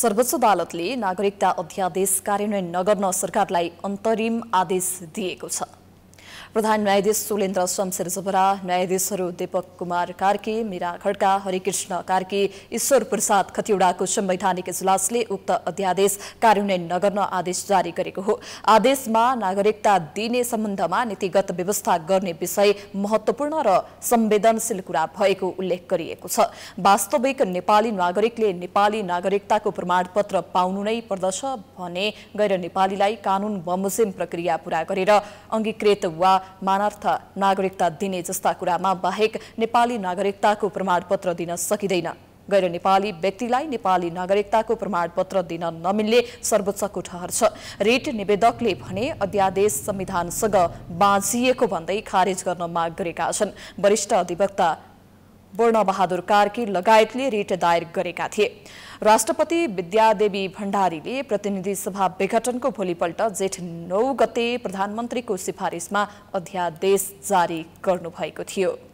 सर्वोच्च अदालतले नागरिकता अध्यादेश कार्यान्वयन नगर्न सरकारलाई अन्तरिम आदेश दिएको छ प्रधान न्यायाधीश सुलेन्द्र शमशेर जबरा न्यायाधीशहरू दीपक कुमार कार्की मीरा खड्का हरिकृष्ण कार्की ईश्वर प्रसाद खतिवड़ाको संवैधानिक इजलासले उक्त अध्यादेश कार्यान्वयन नगर्न आदेश जारी गरेको हो आदेशमा नागरिकता दिने सम्बन्धमा नीतिगत व्यवस्था गर्ने विषय महत्वपूर्ण र संवेदनशील कुरा भएको उल्लेख गरिएको छ वास्तविक नेपाली नागरिकले नेपाली नागरिकताको प्रमाणपत्र पाउनु नै पर्दछ भने गैर नेपालीलाई कानून बमोजिम प्रक्रिया पूरा गरेर अङ्गीकृत वा तथा मानार्थ नागरिकता दिने जस्ता कुरामा बाहेक नेपाली नागरिकताको प्रमाणपत्र दिन सकिँदैन गैर नेपाली व्यक्तिलाई नेपाली नागरिकताको प्रमाणपत्र दिन नमिल्ने सर्वोच्चको ठहर छ रिट निवेदकले भने अध्यादेश संविधानसँग बाँझिएको भन्दै खारेज गर्न माग गरेका छन् वरिष्ठ अधिवक्ता वर्णबहादुर कार्की लगायतले रिट दायर गरेका थिए राष्ट्रपति विद्यादेवी भण्डारीले प्रतिनिधि सभा विघटनको भोलिपल्ट जेठ नौ गते प्रधानमन्त्रीको सिफारिसमा अध्यादेश जारी गर्नुभएको थियो